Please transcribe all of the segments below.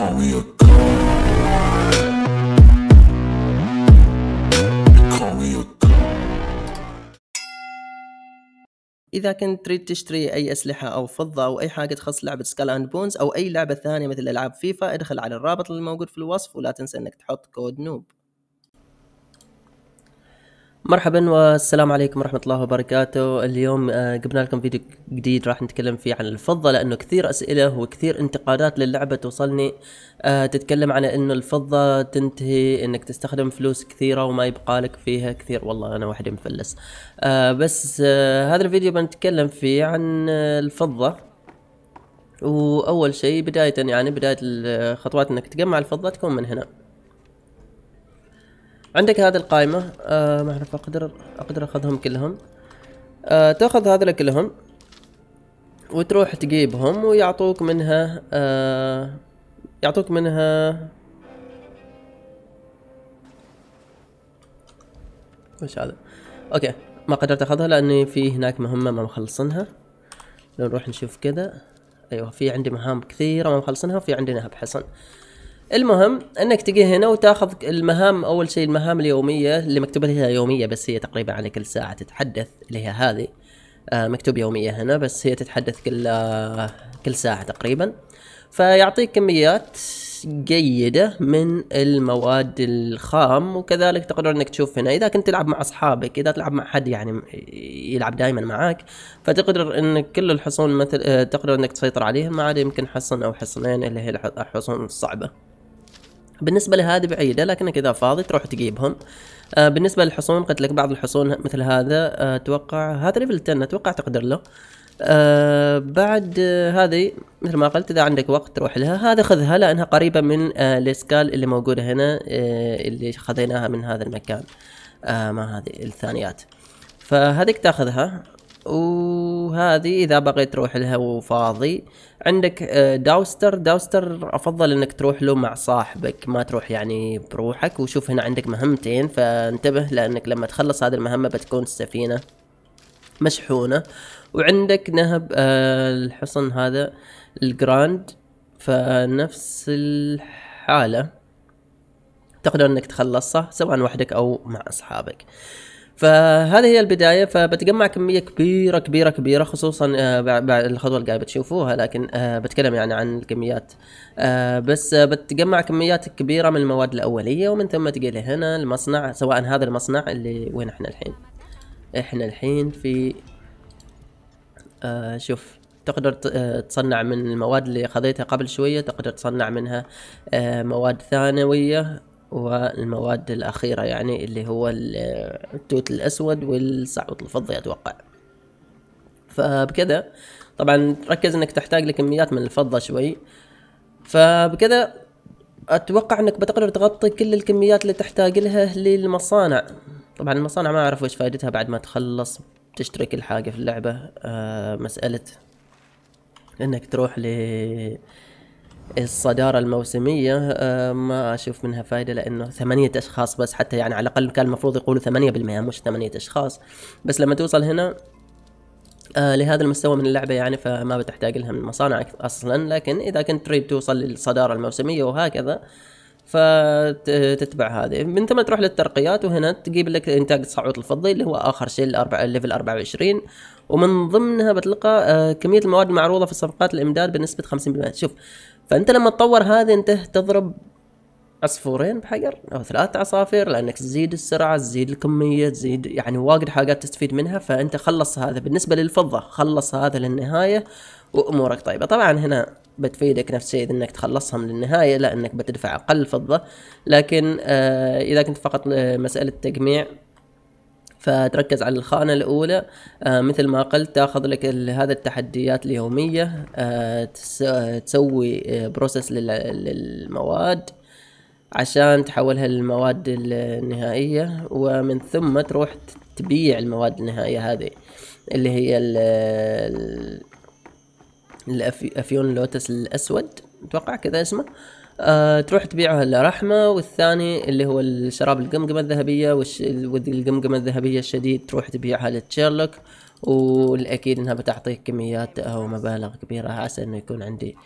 call me a اذا كنت تريد تشتري اي اسلحه او فضه او اي حاجه تخص لعبه سكال اند بونز او اي لعبه ثانيه مثل العاب فيفا ادخل على الرابط الموجود في الوصف ولا تنسى انك تحط كود نوب مرحبا والسلام عليكم ورحمة الله وبركاته اليوم جبنا آه، لكم فيديو جديد راح نتكلم فيه عن الفضة لأنه كثير أسئلة وكثير انتقادات للعبة توصلني آه، تتكلم عن أنه الفضة تنتهي أنك تستخدم فلوس كثيرة وما يبقى لك فيها كثير والله أنا واحد مفلس آه، بس هذا الفيديو بنتكلم فيه عن الفضة واول شيء بدايه يعني بدايه الخطوات انك تجمع الفضه تكون من هنا عندك هذه القائمة آه ما اعرف اقدر اقدر اخذهم كلهم آه تاخذ هذول كلهم وتروح تجيبهم ويعطوك منها آه يعطوك منها وش هذا اوكي ما قدرت اخذها لاني في هناك مهمة ما مخلصنها لو نروح نشوف كذا ايوه في عندي مهام كثيرة ما مخلصنها وفي عندي نهب حسن المهم انك تجي هنا وتاخذ المهام اول شيء المهام اليوميه اللي مكتوبه لها يوميه بس هي تقريبا على كل ساعه تتحدث اللي هي هذه آه مكتوب يوميه هنا بس هي تتحدث كل آه كل ساعه تقريبا فيعطيك كميات جيدة من المواد الخام وكذلك تقدر انك تشوف هنا اذا كنت تلعب مع اصحابك اذا تلعب مع حد يعني يلعب دائما معاك فتقدر انك كل الحصون مثل آه، تقدر انك تسيطر عليهم ما عدا يمكن حصن او حصنين اللي هي الحصون الصعبة بالنسبة لهذه بعيدة لكنك إذا فاضي تروح تجيبهم آه بالنسبة للحصون قلت لك بعض الحصون مثل هذا آه، أتوقع هذا ليفل 10 أتوقع تقدر له آه بعد آه هذه مثل ما قلت اذا عندك وقت تروح لها هذا خذها لانها قريبه من آه الاسكال اللي موجوده هنا آه اللي خذيناها من هذا المكان آه ما هذه الثانيات فهذيك تاخذها و وهذه اذا بغيت تروح لها وفاضي عندك آه، داوستر داوستر افضل انك تروح له مع صاحبك ما تروح يعني بروحك وشوف هنا عندك مهمتين فانتبه لانك لما تخلص هذه المهمة بتكون السفينة مشحونة وعندك نهب آه، الحصن هذا الجراند فنفس الحالة تقدر انك تخلصه سواء وحدك او مع اصحابك فهذه هي البدايه فبتجمع كميه كبيره كبيره كبيره خصوصا آه، بعد الخطوه اللي قاعد بتشوفوها لكن آه، بتكلم يعني عن الكميات آه، بس بتجمع كميات كبيره من المواد الاوليه ومن ثم تجي لهنا المصنع سواء هذا المصنع اللي وين احنا الحين احنا الحين في شوف تقدر تصنع من المواد اللي خذيتها قبل شوية تقدر تصنع منها مواد ثانوية والمواد الأخيرة يعني اللي هو التوت الأسود والصعوط الفضي أتوقع فبكذا طبعا ركز انك تحتاج لكميات من الفضة شوي فبكذا اتوقع انك بتقدر تغطي كل الكميات اللي تحتاج لها للمصانع طبعا المصانع ما اعرف وش فائدتها بعد ما تخلص تشتري كل حاجة في اللعبة آه مسألة انك تروح ل الصدارة الموسمية آه، ما أشوف منها فائدة لأنه ثمانية أشخاص بس حتى يعني على الأقل كان المفروض يقولوا ثمانية بالمئة مش ثمانية أشخاص بس لما توصل هنا آه، لهذا المستوى من اللعبة يعني فما بتحتاج لها من مصانع أصلا لكن إذا كنت تريد توصل للصدارة الموسمية وهكذا فتتبع هذه من ثم تروح للترقيات وهنا تجيب لك انتاج الصعود الفضي اللي هو اخر شيء الاربع الليفل 24 ومن ضمنها بتلقى آه، كميه المواد المعروضه في صفقات الامداد بنسبه 50% شوف فانت لما تطور هذه انت تضرب عصفورين بحجر او ثلاث عصافير لانك تزيد السرعه تزيد الكميه تزيد يعني واجد حاجات تستفيد منها فانت خلص هذا بالنسبه للفضه خلص هذا للنهايه وامورك طيبه طبعا هنا بتفيدك نفس الشيء انك تخلصهم للنهايه لانك بتدفع اقل فضه لكن آه اذا كنت فقط آه، مساله تجميع فتركز على الخانة الأولى آه مثل ما قلت تاخذ لك هذا التحديات اليومية آه, آه، تسوي بروسس آه، للمواد عشان تحولها للمواد النهائية ومن ثم تروح تبيع المواد النهائية هذه اللي هي ال الافيون اللوتس الاسود اتوقع كذا اسمه أه تروح تبيعها لرحمة والثاني اللي هو الشراب القمقمة الذهبية والقمقمة الذهبية الشديد تروح تبيعها لتشيرلوك والأكيد إنها بتعطيك كميات أو مبالغ كبيرة عسى إنه يكون عندي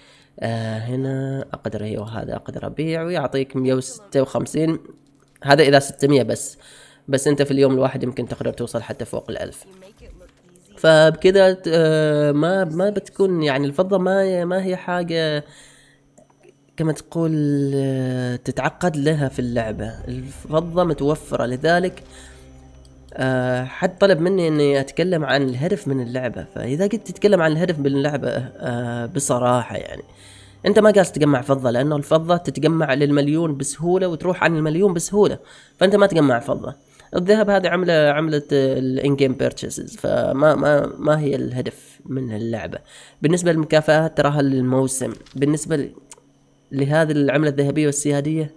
آه هنا أقدر ايوه وهذا أقدر أبيع ويعطيك 156 هذا إذا 600 بس بس أنت في اليوم الواحد يمكن تقدر توصل حتى فوق الألف فبكذا آه ما ما بتكون يعني الفضة ما ما هي حاجة كما تقول آه، تتعقد لها في اللعبة الفضة متوفرة لذلك آه، حد طلب مني اني اتكلم عن الهدف من اللعبه فاذا قلت تتكلم عن الهدف من اللعبه أه بصراحه يعني انت ما قاعد تجمع فضه لانه الفضه تتجمع للمليون بسهوله وتروح عن المليون بسهوله فانت ما تجمع فضه الذهب هذه عمله عمله الان جيم بيرتشيز فما ما ما هي الهدف من اللعبه بالنسبه للمكافآت تراها للموسم بالنسبه لهذه العمله الذهبيه والسياديه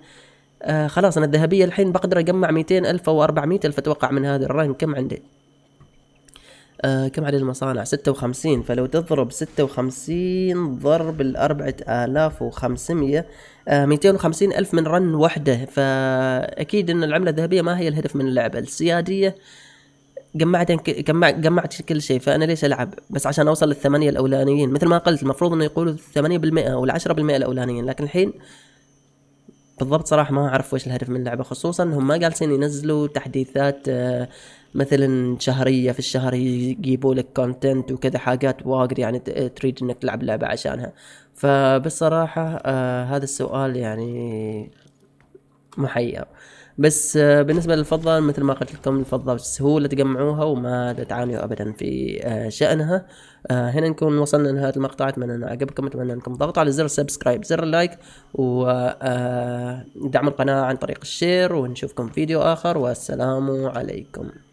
آه خلاص انا الذهبيه الحين بقدر اجمع 200 الف او 400 الف اتوقع من هذا الرهن كم عندي آه كم عدد المصانع ستة وخمسين فلو تضرب ستة وخمسين ضرب الأربعة آلاف وخمسمية آه، ميتين وخمسين ألف من رن وحده فأكيد أن العملة الذهبية ما هي الهدف من اللعبة السيادية جمعت جمعت كل شيء فانا ليش العب بس عشان اوصل للثمانيه الاولانيين مثل ما قلت المفروض انه يقولوا 8% او 10% الاولانيين لكن الحين بالضبط صراحه ما اعرف وش الهدف من اللعبه خصوصا انهم ما جالسين ينزلوا تحديثات آه، مثلا شهريه في الشهر يجيبوا لك كونتنت وكذا حاجات واجد يعني تريد انك تلعب لعبه عشانها فبالصراحه آه، هذا السؤال يعني محير بس آه، بالنسبه للفضه مثل ما قلت لكم الفضه بسهوله تجمعوها وما تعانوا ابدا في آه، شانها آه، هنا نكون وصلنا لنهايه المقطع اتمنى أن أعجبكم اتمنى انكم ضغطوا على زر سبسكرايب زر اللايك ودعم القناه عن طريق الشير ونشوفكم فيديو اخر والسلام عليكم